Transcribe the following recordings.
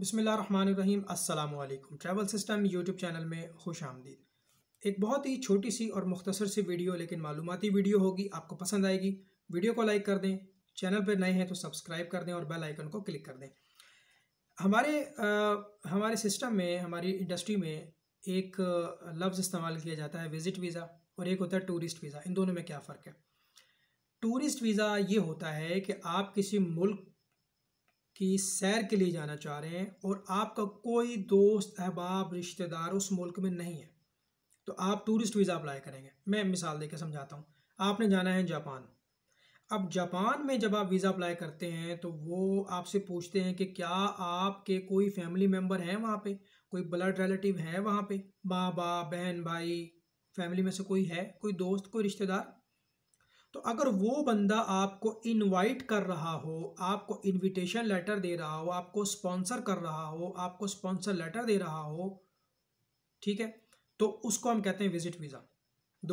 बसमीम् अल्लाम travel system YouTube channel में खुश आमदीद एक बहुत ही छोटी सी और मुख्तसर सी वीडियो लेकिन मालूमती वीडियो होगी आपको पसंद आएगी वीडियो को लाइक कर दें चैनल पर नए हैं तो सब्सक्राइब कर दें और बेल आइकन को क्लिक कर दें हमारे आ, हमारे सिस्टम में हमारी इंडस्ट्री में एक लफ्ज़ इस्तेमाल किया जाता है विज़िट वीज़ा और एक होता है टूरिस्ट वीज़ा इन दोनों में क्या फ़र्क है टूरिस्ट वीज़ा ये होता है कि आप किसी मुल्क की सैर के लिए जाना चाह रहे हैं और आपका कोई दोस्त अहबाब रिश्तेदार उस मुल्क में नहीं है तो आप टूरिस्ट वीज़ा अप्लाई करेंगे मैं मिसाल देकर समझाता हूँ आपने जाना है जापान अब जापान में जब आप वीज़ा अप्लाई करते हैं तो वो आपसे पूछते हैं कि क्या आपके कोई फैमिली मेम्बर हैं वहाँ पे कोई ब्लड रिलेटिव है वहाँ पे माँ बाप बहन भाई फैमिली में से कोई है कोई दोस्त कोई रिश्तेदार तो अगर वो बंदा आपको इनवाइट कर रहा हो आपको इनविटेशन लेटर दे रहा हो आपको स्पॉन्सर कर रहा हो आपको स्पॉन्सर लेटर दे रहा हो ठीक है तो उसको हम कहते हैं विजिट वीज़ा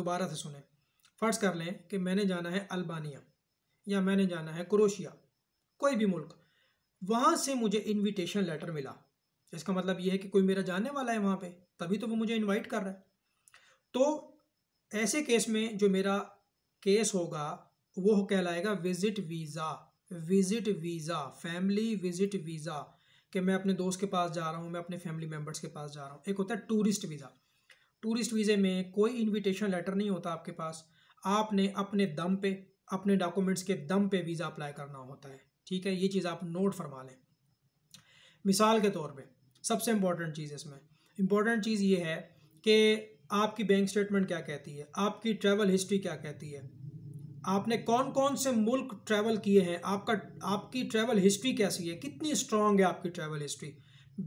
दोबारा से सुने फ़र्ज़ कर लें कि मैंने जाना है अल्बानिया या मैंने जाना है क्रोशिया कोई भी मुल्क वहाँ से मुझे इनविटेशन लेटर मिला इसका मतलब ये है कि कोई मेरा जाने वाला है वहाँ पे तभी तो वो मुझे इनवाइट कर रहा है तो ऐसे केस में जो मेरा केस होगा वो कहलाएगा visit visa visit visa family visit visa कि मैं अपने दोस्त के पास जा रहा हूँ मैं अपने फैमिली मेम्बर्स के पास जा रहा हूँ एक होता है टूरिस्ट वीज़ा टूरिस्ट वीज़े में कोई इन्विटेशन लेटर नहीं होता आपके पास आपने अपने दम पे अपने डॉक्यूमेंट्स के दम पे वीज़ा अप्लाई करना होता है ठीक है ये चीज़ आप नोट फरमा लें मिसाल के तौर पे सबसे इम्पॉर्टेंट चीज़ इसमें इम्पॉर्टेंट चीज़ ये है कि आपकी बैंक स्टेटमेंट क्या कहती है आपकी ट्रैवल हिस्ट्री क्या कहती है आपने कौन कौन से मुल्क ट्रैवल किए हैं आपका आपकी ट्रैवल हिस्ट्री कैसी है कितनी स्ट्रांग है आपकी ट्रैवल हिस्ट्री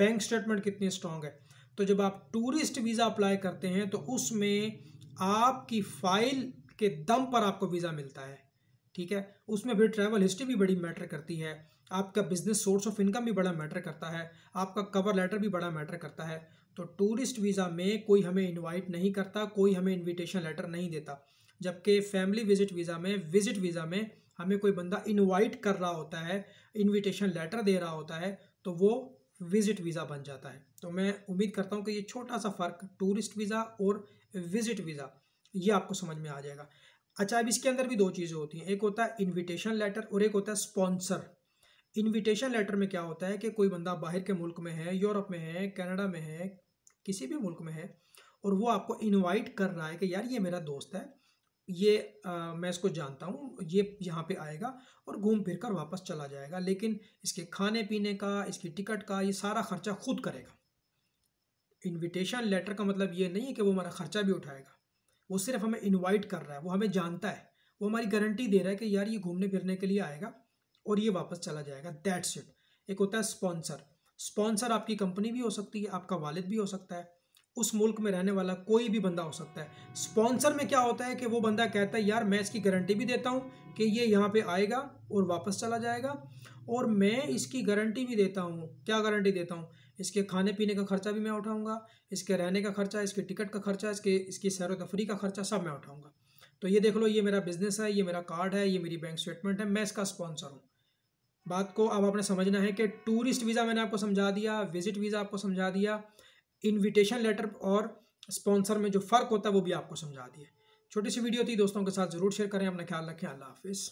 बैंक स्टेटमेंट कितनी स्ट्रांग है तो जब आप टूरिस्ट वीज़ा अप्लाई करते हैं तो उसमें आपकी फाइल के दम पर आपको वीज़ा मिलता है ठीक है उसमें फिर ट्रैवल हिस्ट्री भी बड़ी मैटर करती है आपका बिजनेस सोर्स ऑफ इनकम भी बड़ा मैटर करता है आपका कवर लेटर भी बड़ा मैटर करता है तो टूरिस्ट वीज़ा में कोई हमें इनवाइट नहीं करता कोई हमें इनविटेशन लेटर नहीं देता जबकि फैमिली विजिट वीज़ा में विजिट वीज़ा में हमें कोई बंदा इनवाइट कर रहा होता है इनविटेशन लेटर दे रहा होता है तो वो विजिट वीज़ा बन जाता है तो मैं उम्मीद करता हूँ कि ये छोटा सा फ़र्क टूरिस्ट वीज़ा और विजिट वीज़ा ये आपको समझ में आ जाएगा अच्छा अब इसके अंदर भी दो चीज़ें होती हैं एक होता है इन्विटेशन लेटर और एक होता है स्पॉन्सर इनविटेशन लेटर में क्या होता है कि कोई बंदा बाहर के मुल्क में है यूरोप में है कनाडा में है किसी भी मुल्क में है और वो आपको इनवाइट कर रहा है कि यार ये मेरा दोस्त है ये आ, मैं इसको जानता हूँ ये यहाँ पे आएगा और घूम फिर कर वापस चला जाएगा लेकिन इसके खाने पीने का इसकी टिकट का ये सारा खर्चा खुद करेगा इनविटेशन लेटर का मतलब ये नहीं है कि वो हमारा खर्चा भी उठाएगा वो सिर्फ हमें इनवाइट कर रहा है वो हमें जानता है वो हमारी गारंटी दे रहा है कि यार ये घूमने फिरने के लिए आएगा और ये वापस चला जाएगा दैट्स इट एक होता है स्पॉन्सर स्पॉन्सर आपकी कंपनी भी हो सकती है आपका वालिद भी हो सकता है उस मुल्क में रहने वाला कोई भी बंदा हो सकता है स्पॉन्सर में क्या होता है कि वो बंदा कहता है यार मैं इसकी गारंटी भी देता हूँ कि ये यहाँ पे आएगा और वापस चला जाएगा और मैं इसकी गारंटी भी देता हूँ क्या गारंटी देता हूँ इसके खाने पीने का खर्चा भी मैं उठाऊंगा इसके रहने का खर्चा इसके टिकट का खर्चा इसके इसकी सैर तफरी का खर्चा सब मैं उठाऊंगा तो ये देख लो ये मेरा बिजनेस है ये मेरा कार्ड है ये मेरी बैंक स्टेटमेंट है मैं इसका स्पॉन्सर हूँ बात को अब आपने समझना है कि टूरिस्ट वीज़ा मैंने आपको समझा दिया विजिट वीज़ा आपको समझा दिया इनविटेशन लेटर और स्पॉन्सर में जो फ़र्क होता है वो भी आपको समझा दिया छोटी सी वीडियो थी दोस्तों के साथ ज़रूर शेयर करें अपना ख्याल रखें अल्लाह हाफिज़